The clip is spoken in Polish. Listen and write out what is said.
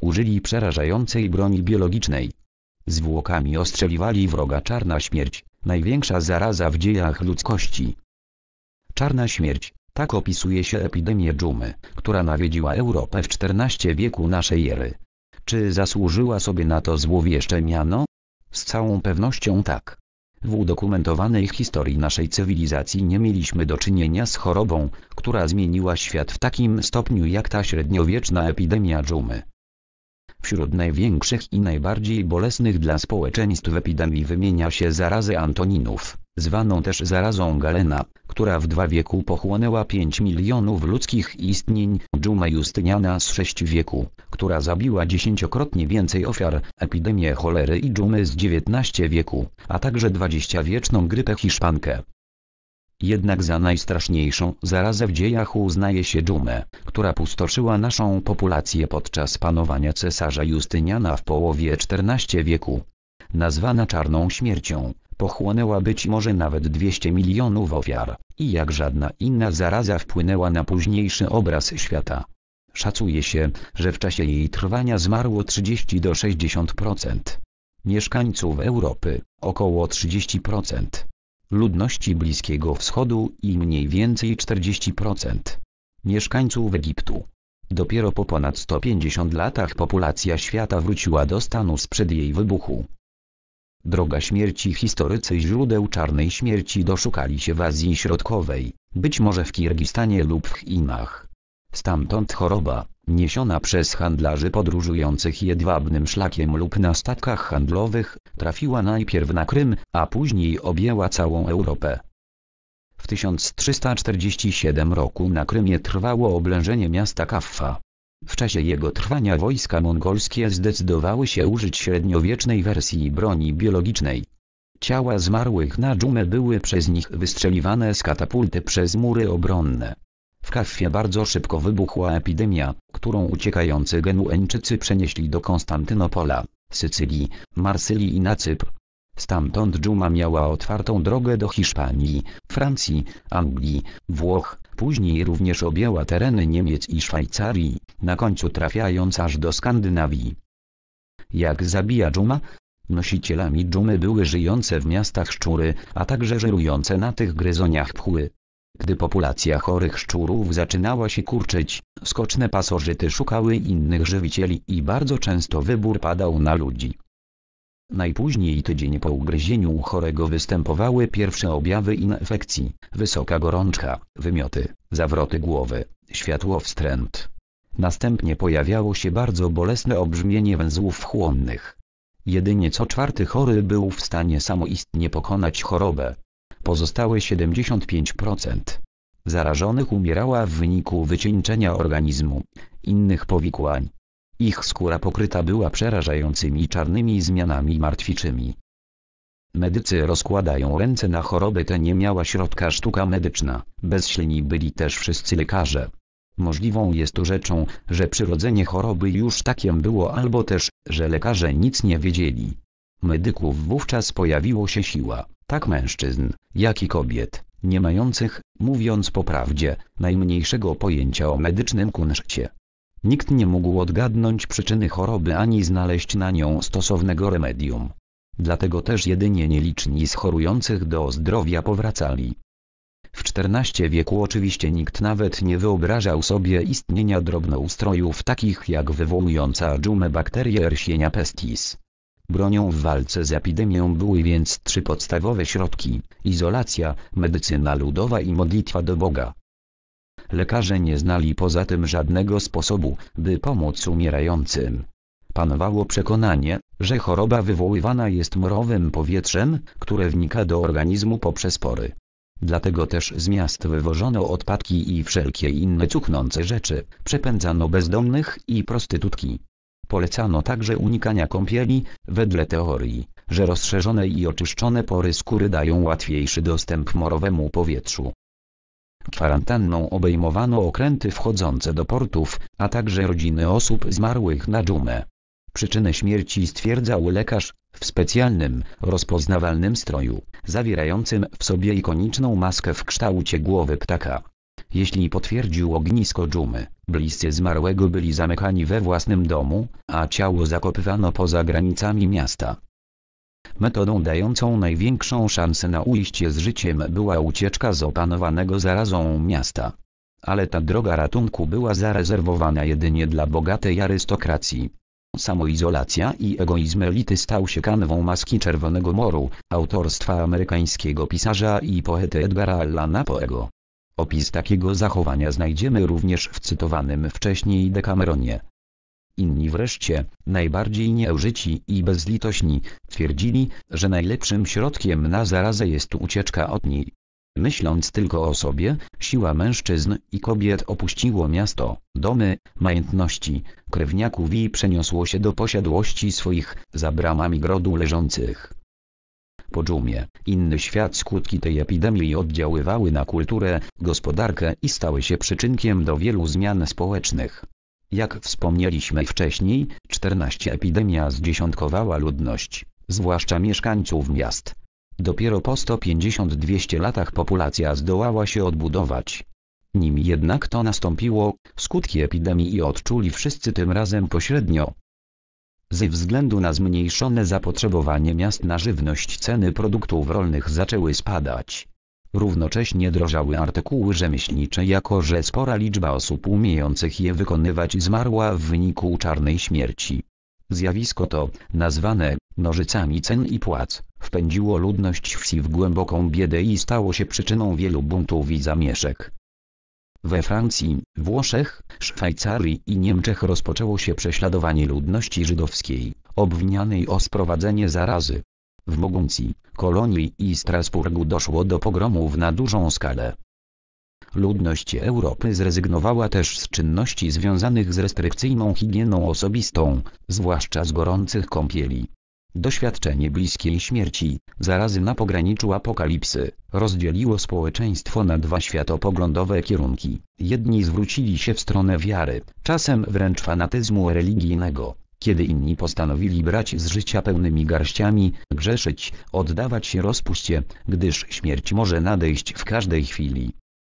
Użyli przerażającej broni biologicznej. Zwłokami ostrzeliwali wroga czarna śmierć, największa zaraza w dziejach ludzkości. Czarna śmierć, tak opisuje się epidemię dżumy, która nawiedziła Europę w XIV wieku naszej ery. Czy zasłużyła sobie na to złowieszcze miano? Z całą pewnością tak. W udokumentowanej historii naszej cywilizacji nie mieliśmy do czynienia z chorobą, która zmieniła świat w takim stopniu jak ta średniowieczna epidemia dżumy. Wśród największych i najbardziej bolesnych dla społeczeństw epidemii wymienia się zarazę Antoninów, zwaną też zarazą Galena, która w dwa wieku pochłonęła 5 milionów ludzkich istnień, dżuma Justyniana z sześć wieku, która zabiła dziesięciokrotnie więcej ofiar, epidemię cholery i dżumy z XIX wieku, a także wieczną grypę hiszpankę, jednak za najstraszniejszą zarazę w dziejach uznaje się dżumę, która pustoszyła naszą populację podczas panowania cesarza Justyniana w połowie XIV wieku. Nazwana czarną śmiercią, pochłonęła być może nawet 200 milionów ofiar, i jak żadna inna zaraza wpłynęła na późniejszy obraz świata. Szacuje się, że w czasie jej trwania zmarło 30 do 60% mieszkańców Europy, około 30% ludności Bliskiego Wschodu i mniej więcej 40% mieszkańców Egiptu. Dopiero po ponad 150 latach populacja świata wróciła do stanu sprzed jej wybuchu. Droga śmierci Historycy źródeł czarnej śmierci doszukali się w Azji Środkowej, być może w Kirgistanie lub w Chinach. Stamtąd choroba, niesiona przez handlarzy podróżujących jedwabnym szlakiem lub na statkach handlowych, trafiła najpierw na Krym, a później objęła całą Europę. W 1347 roku na Krymie trwało oblężenie miasta Kaffa. W czasie jego trwania wojska mongolskie zdecydowały się użyć średniowiecznej wersji broni biologicznej. Ciała zmarłych na dżumę były przez nich wystrzeliwane z katapulty przez mury obronne. W Kaffie bardzo szybko wybuchła epidemia, którą uciekający genueńczycy przenieśli do Konstantynopola, Sycylii, Marsylii i na Cypr. Stamtąd dżuma miała otwartą drogę do Hiszpanii, Francji, Anglii, Włoch, później również objęła tereny Niemiec i Szwajcarii, na końcu trafiając aż do Skandynawii. Jak zabija dżuma? Nosicielami dżumy były żyjące w miastach szczury, a także żerujące na tych gryzoniach pchły. Gdy populacja chorych szczurów zaczynała się kurczyć, skoczne pasożyty szukały innych żywicieli i bardzo często wybór padał na ludzi. Najpóźniej tydzień po ugryzieniu chorego występowały pierwsze objawy infekcji, wysoka gorączka, wymioty, zawroty głowy, światłowstręt. Następnie pojawiało się bardzo bolesne obrzmienie węzłów chłonnych. Jedynie co czwarty chory był w stanie samoistnie pokonać chorobę, Pozostałe 75% zarażonych umierała w wyniku wycieńczenia organizmu, innych powikłań. Ich skóra pokryta była przerażającymi czarnymi zmianami martwiczymi. Medycy rozkładają ręce na chorobę tę nie miała środka sztuka medyczna, bezsilni byli też wszyscy lekarze. Możliwą jest tu rzeczą, że przyrodzenie choroby już takiem było albo też, że lekarze nic nie wiedzieli. Medyków wówczas pojawiło się siła tak mężczyzn, jak i kobiet, nie mających, mówiąc po prawdzie, najmniejszego pojęcia o medycznym kunszcie. Nikt nie mógł odgadnąć przyczyny choroby ani znaleźć na nią stosownego remedium. Dlatego też jedynie nieliczni z chorujących do zdrowia powracali. W XIV wieku oczywiście nikt nawet nie wyobrażał sobie istnienia drobnoustrojów takich jak wywołująca dżumę bakterie Ersienia pestis. Bronią w walce z epidemią były więc trzy podstawowe środki – izolacja, medycyna ludowa i modlitwa do Boga. Lekarze nie znali poza tym żadnego sposobu, by pomóc umierającym. Panowało przekonanie, że choroba wywoływana jest mrowym powietrzem, które wnika do organizmu poprzez pory. Dlatego też z miast wywożono odpadki i wszelkie inne cuchnące rzeczy, przepędzano bezdomnych i prostytutki. Polecano także unikania kąpieli, wedle teorii, że rozszerzone i oczyszczone pory skóry dają łatwiejszy dostęp morowemu powietrzu. Kwarantanną obejmowano okręty wchodzące do portów, a także rodziny osób zmarłych na dżumę. Przyczynę śmierci stwierdzał lekarz, w specjalnym, rozpoznawalnym stroju, zawierającym w sobie ikoniczną maskę w kształcie głowy ptaka jeśli potwierdził ognisko dżumy. Bliscy zmarłego byli zamykani we własnym domu, a ciało zakopywano poza granicami miasta. Metodą dającą największą szansę na ujście z życiem była ucieczka z opanowanego zarazą miasta. Ale ta droga ratunku była zarezerwowana jedynie dla bogatej arystokracji. Samoizolacja i egoizm elity stał się kanwą maski Czerwonego Moru, autorstwa amerykańskiego pisarza i poety Edgara Allana Poego. Opis takiego zachowania znajdziemy również w cytowanym wcześniej Dekameronie. Inni wreszcie, najbardziej nieużyci i bezlitośni, twierdzili, że najlepszym środkiem na zarazę jest ucieczka od niej. Myśląc tylko o sobie, siła mężczyzn i kobiet opuściło miasto, domy, majątności, krewniaków i przeniosło się do posiadłości swoich, za bramami grodu leżących po dżumie, inny świat skutki tej epidemii oddziaływały na kulturę, gospodarkę i stały się przyczynkiem do wielu zmian społecznych. Jak wspomnieliśmy wcześniej, 14 epidemia zdziesiątkowała ludność, zwłaszcza mieszkańców miast. Dopiero po 150-200 latach populacja zdołała się odbudować. Nim jednak to nastąpiło, skutki epidemii odczuli wszyscy tym razem pośrednio, ze względu na zmniejszone zapotrzebowanie miast na żywność ceny produktów rolnych zaczęły spadać. Równocześnie drożały artykuły rzemieślnicze jako że spora liczba osób umiejących je wykonywać zmarła w wyniku czarnej śmierci. Zjawisko to, nazwane nożycami cen i płac, wpędziło ludność wsi w głęboką biedę i stało się przyczyną wielu buntów i zamieszek. We Francji, Włoszech, Szwajcarii i Niemczech rozpoczęło się prześladowanie ludności żydowskiej, obwinianej o sprowadzenie zarazy. W Moguncji, Kolonii i Strasburgu doszło do pogromów na dużą skalę. Ludność Europy zrezygnowała też z czynności związanych z restrykcyjną higieną osobistą, zwłaszcza z gorących kąpieli. Doświadczenie bliskiej śmierci, zarazy na pograniczu apokalipsy, rozdzieliło społeczeństwo na dwa światopoglądowe kierunki. Jedni zwrócili się w stronę wiary, czasem wręcz fanatyzmu religijnego, kiedy inni postanowili brać z życia pełnymi garściami, grzeszyć, oddawać się rozpuście, gdyż śmierć może nadejść w każdej chwili.